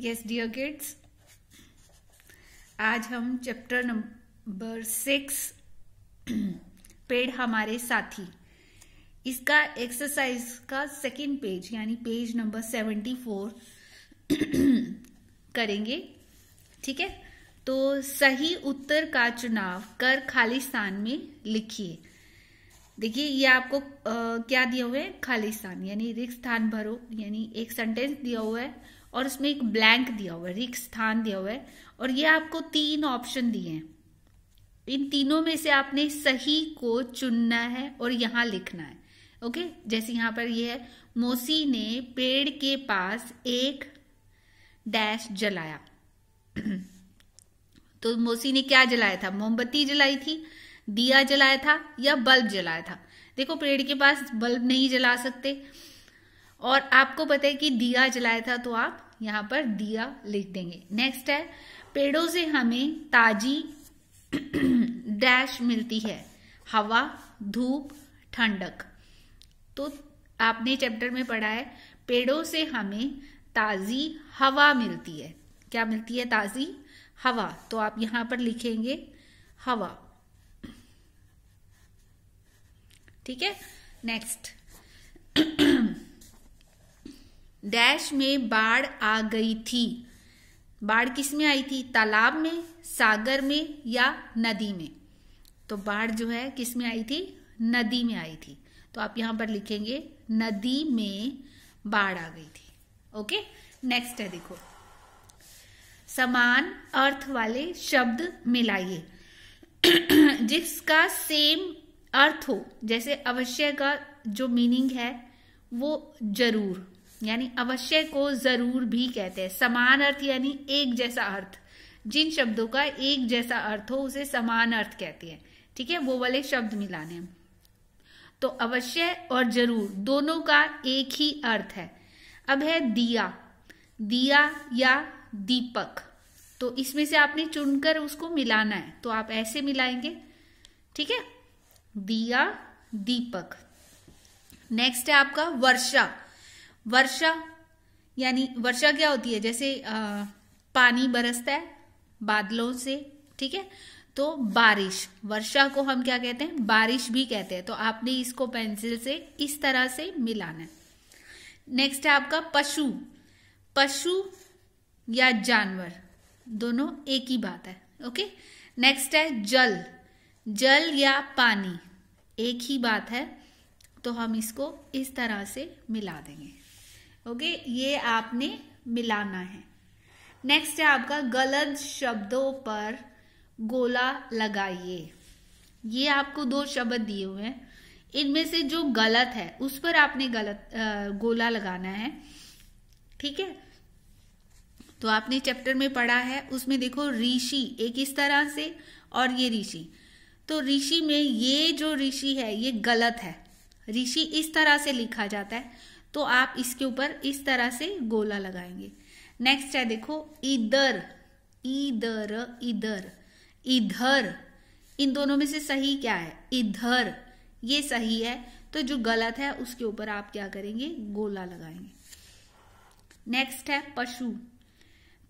yes dear kids आज हम chapter number six पेड़ हमारे साथी इसका एक्सरसाइज का सेकंड पेज यानी पेज नंबर सेवेंटी फोर करेंगे ठीक है तो सही उत्तर का चुनाव कर खालिस्तान में लिखिए देखिए ये आपको आ, क्या दिया हुआ है खाली स्थान यानी रिक्त स्थान भरो यानी एक सेंटेंस दिया हुआ है और उसमें एक ब्लैंक दिया हुआ है रिक्त स्थान दिया हुआ है और ये आपको तीन ऑप्शन दिए हैं इन तीनों में से आपने सही को चुनना है और यहां लिखना है ओके जैसे यहां पर ये है मोसी ने पेड़ के पास एक डैश जलाया तो मोसी ने क्या जलाया था मोमबत्ती जलाई थी दिया जलाया था या बल्ब जलाया था देखो पेड़ के पास बल्ब नहीं जला सकते और आपको पता है कि दिया जलाया था तो आप यहाँ पर दिया लिख देंगे नेक्स्ट है पेड़ों से हमें ताजी डैश मिलती है हवा धूप ठंडक तो आपने चैप्टर में पढ़ा है पेड़ों से हमें ताज़ी हवा मिलती है क्या मिलती है ताज़ी हवा तो आप यहाँ पर लिखेंगे हवा ठीक है नेक्स्ट डैश में बाढ़ आ गई थी बाढ़ किस में आई थी तालाब में सागर में या नदी में तो बाढ़ जो है किस में आई थी नदी में आई थी तो आप यहां पर लिखेंगे नदी में बाढ़ आ गई थी ओके नेक्स्ट है देखो समान अर्थ वाले शब्द मिलाइए जिसका सेम अर्थ हो जैसे अवश्य का जो मीनिंग है वो जरूर यानी अवश्य को जरूर भी कहते हैं समान अर्थ यानी एक जैसा अर्थ जिन शब्दों का एक जैसा अर्थ हो उसे समान अर्थ कहते हैं ठीक है वो वाले शब्द मिलाने हैं तो अवश्य और जरूर दोनों का एक ही अर्थ है अब है दिया दिया या दीपक तो इसमें से आपने चुनकर उसको मिलाना है तो आप ऐसे मिलाएंगे ठीक है दिया दीपक नेक्स्ट है आपका वर्षा वर्षा यानी वर्षा क्या होती है जैसे आ, पानी बरसता है बादलों से ठीक है तो बारिश वर्षा को हम क्या कहते हैं बारिश भी कहते हैं तो आपने इसको पेंसिल से इस तरह से मिलाना है नेक्स्ट है आपका पशु पशु या जानवर दोनों एक ही बात है ओके नेक्स्ट है जल जल या पानी एक ही बात है तो हम इसको इस तरह से मिला देंगे ओके ये आपने मिलाना है नेक्स्ट है आपका गलत शब्दों पर गोला लगाइए ये आपको दो शब्द दिए हुए हैं इनमें से जो गलत है उस पर आपने गलत गोला लगाना है ठीक है तो आपने चैप्टर में पढ़ा है उसमें देखो ऋषि एक इस तरह से और ये ऋषि तो ऋषि में ये जो ऋषि है ये गलत है ऋषि इस तरह से लिखा जाता है तो आप इसके ऊपर इस तरह से गोला लगाएंगे नेक्स्ट है देखो इधर इधर इधर इधर इन दोनों में से सही क्या है इधर ये सही है तो जो गलत है उसके ऊपर आप क्या करेंगे गोला लगाएंगे नेक्स्ट है पशु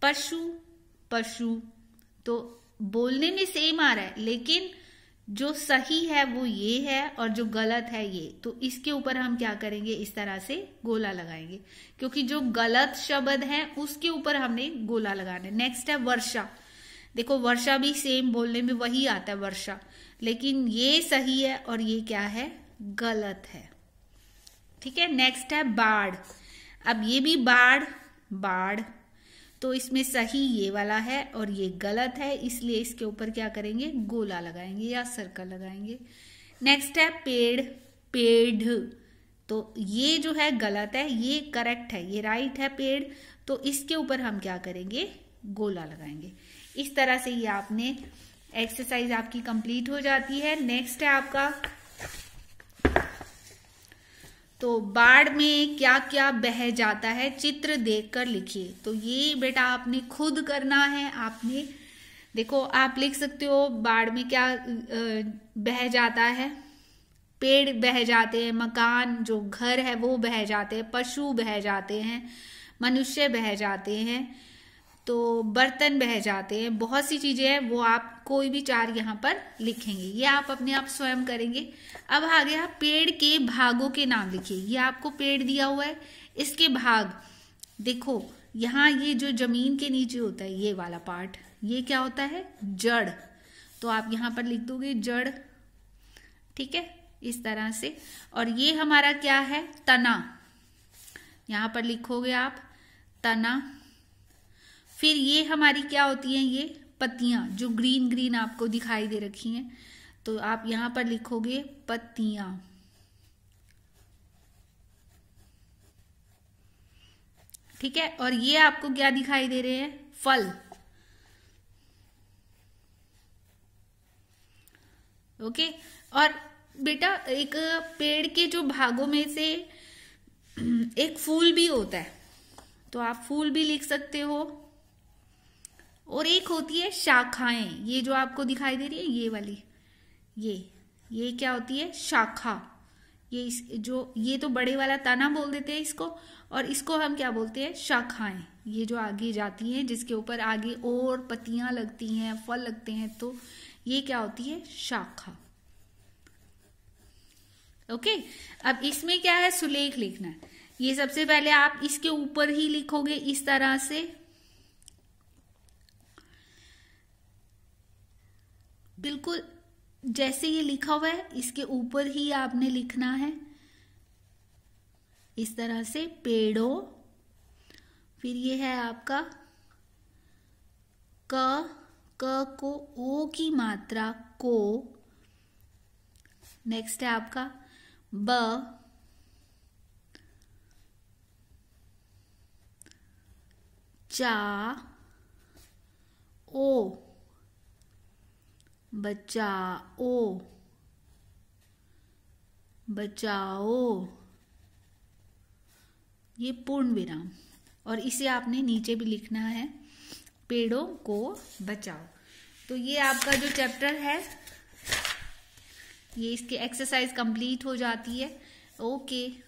पशु पशु तो बोलने में सेम आ रहा है लेकिन जो सही है वो ये है और जो गलत है ये तो इसके ऊपर हम क्या करेंगे इस तरह से गोला लगाएंगे क्योंकि जो गलत शब्द है उसके ऊपर हमने गोला लगाना है नेक्स्ट है वर्षा देखो वर्षा भी सेम बोलने में वही आता है वर्षा लेकिन ये सही है और ये क्या है गलत है ठीक है नेक्स्ट है बाढ़ अब ये भी बाढ़ बाढ़ तो इसमें सही ये वाला है और ये गलत है इसलिए इसके ऊपर क्या करेंगे गोला लगाएंगे या सर्कल लगाएंगे नेक्स्ट है पेड़ पेड़ तो ये जो है गलत है ये करेक्ट है ये राइट है पेड़ तो इसके ऊपर हम क्या करेंगे गोला लगाएंगे इस तरह से ये आपने एक्सरसाइज आपकी कंप्लीट हो जाती है नेक्स्ट है आपका तो बाढ़ में क्या क्या बह जाता है चित्र देखकर लिखिए तो ये बेटा आपने खुद करना है आपने देखो आप लिख सकते हो बाढ़ में क्या बह जाता है पेड़ बह जाते हैं मकान जो घर है वो बह जाते हैं पशु बह जाते हैं मनुष्य बह जाते हैं तो बर्तन बह जाते हैं बहुत सी चीज़ें हैं वो आप कोई भी चार यहाँ पर लिखेंगे ये आप अपने आप स्वयं करेंगे अब आ गया पेड़ के भागों के नाम लिखिए ये आपको पेड़ दिया हुआ है इसके भाग देखो यहाँ ये जो जमीन के नीचे होता है ये वाला पार्ट ये क्या होता है जड़ तो आप यहाँ पर लिख दोगे जड़ ठीक है इस तरह से और ये हमारा क्या है तना यहाँ पर लिखोगे आप तना फिर ये हमारी क्या होती हैं ये पत्तियां जो ग्रीन ग्रीन आपको दिखाई दे रखी हैं तो आप यहां पर लिखोगे पत्तियां ठीक है और ये आपको क्या दिखाई दे रहे हैं फल ओके और बेटा एक पेड़ के जो भागों में से एक फूल भी होता है तो आप फूल भी लिख सकते हो और एक होती है शाखाएं ये जो आपको दिखाई दे रही है ये वाली ये ये क्या होती है शाखा ये इस जो ये तो बड़े वाला तना बोल देते हैं इसको और इसको हम क्या बोलते हैं शाखाएं ये जो आगे जाती हैं जिसके ऊपर आगे और पत्तियां लगती हैं फल लगते हैं तो ये क्या होती है शाखा ओके अब इसमें क्या है सुलेख लिखना ये सबसे पहले आप इसके ऊपर ही लिखोगे इस तरह से बिल्कुल जैसे ये लिखा हुआ है इसके ऊपर ही आपने लिखना है इस तरह से पेड़ों फिर ये है आपका क क को ओ की मात्रा को नेक्स्ट है आपका ब चा ओ बचाओ बचाओ ये पूर्ण विराम और इसे आपने नीचे भी लिखना है पेड़ों को बचाओ तो ये आपका जो चैप्टर है ये इसकी एक्सरसाइज कंप्लीट हो जाती है ओके